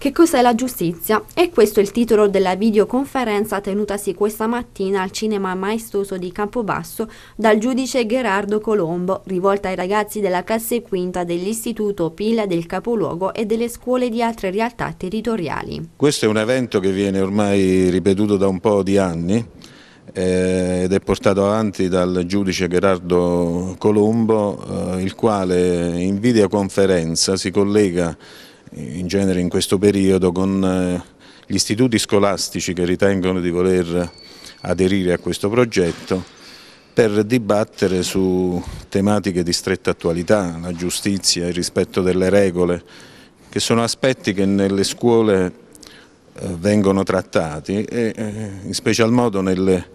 Che cos'è la giustizia? E questo è il titolo della videoconferenza tenutasi questa mattina al cinema maestoso di Campobasso dal giudice Gerardo Colombo, rivolta ai ragazzi della classe quinta dell'istituto Pila del Capoluogo e delle scuole di altre realtà territoriali. Questo è un evento che viene ormai ripetuto da un po' di anni eh, ed è portato avanti dal giudice Gerardo Colombo, eh, il quale in videoconferenza si collega in genere in questo periodo con eh, gli istituti scolastici che ritengono di voler aderire a questo progetto per dibattere su tematiche di stretta attualità, la giustizia, il rispetto delle regole, che sono aspetti che nelle scuole eh, vengono trattati e eh, in special modo nelle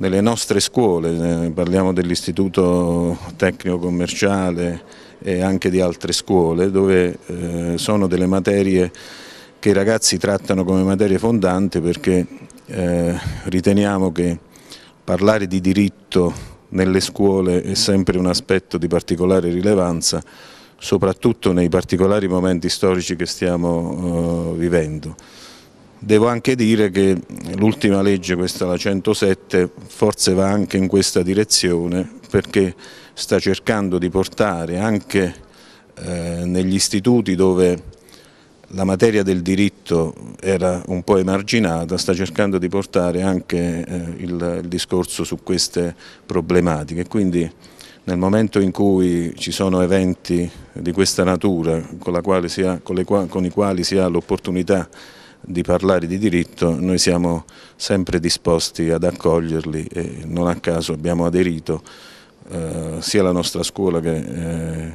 nelle nostre scuole, eh, parliamo dell'istituto tecnico commerciale e anche di altre scuole dove eh, sono delle materie che i ragazzi trattano come materie fondanti perché eh, riteniamo che parlare di diritto nelle scuole è sempre un aspetto di particolare rilevanza soprattutto nei particolari momenti storici che stiamo vivendo. Devo anche dire che l'ultima legge, questa la 107, forse va anche in questa direzione perché sta cercando di portare anche eh, negli istituti dove la materia del diritto era un po' emarginata, sta cercando di portare anche eh, il, il, discorso su queste problematiche. Quindi nel momento in cui ci sono eventi di questa natura con, quale ha, con, qua, con i quali si ha l'opportunità di parlare di diritto, noi siamo sempre disposti ad accoglierli e non a caso abbiamo aderito eh, sia la nostra scuola che eh,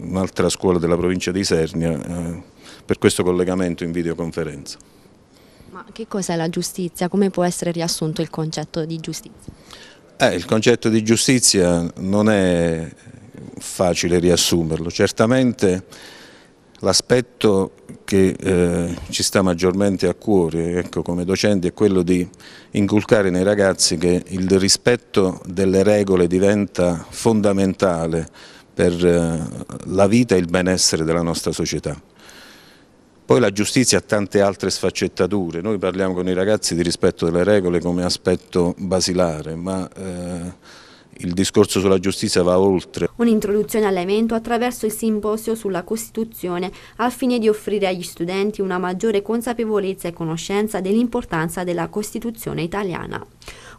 un'altra scuola della provincia di Isernia eh, per questo collegamento in videoconferenza. Ma che cos'è la giustizia? Come può essere riassunto il concetto di giustizia? Eh, il concetto di giustizia non è facile riassumerlo, certamente l'aspetto che eh, ci sta maggiormente a cuore ecco, come docenti è quello di inculcare nei ragazzi che il rispetto delle regole diventa fondamentale per eh, la vita e il benessere della nostra società. Poi la giustizia ha tante altre sfaccettature, noi parliamo con i ragazzi di rispetto delle regole come aspetto basilare, ma... Eh, il discorso sulla giustizia va oltre. Un'introduzione all'evento attraverso il simposio sulla Costituzione al fine di offrire agli studenti una maggiore consapevolezza e conoscenza dell'importanza della Costituzione italiana.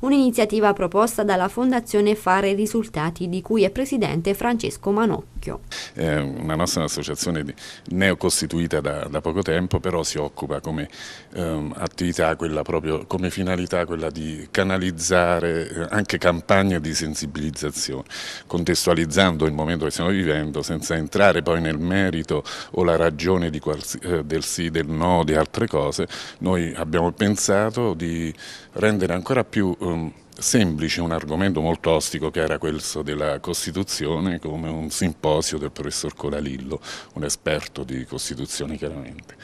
Un'iniziativa proposta dalla Fondazione Fare Risultati di cui è presidente Francesco Manò. Vecchio. È una nostra associazione neocostituita da, da poco tempo, però si occupa come ehm, attività, proprio, come finalità quella di canalizzare eh, anche campagne di sensibilizzazione, contestualizzando il momento che stiamo vivendo senza entrare poi nel merito o la ragione qualsi, eh, del sì, del no, di altre cose. Noi abbiamo pensato di rendere ancora più... Ehm, semplice un argomento molto ostico che era quello della Costituzione come un simposio del professor Colalillo, un esperto di Costituzione chiaramente.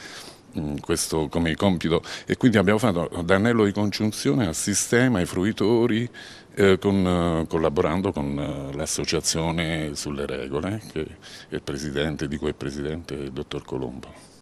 Mm, questo come compito e quindi abbiamo fatto anello di congiunzione al sistema, ai fruitori, eh, con, eh, collaborando con eh, l'associazione sulle regole, che è il presidente, di cui è presidente il dottor Colombo.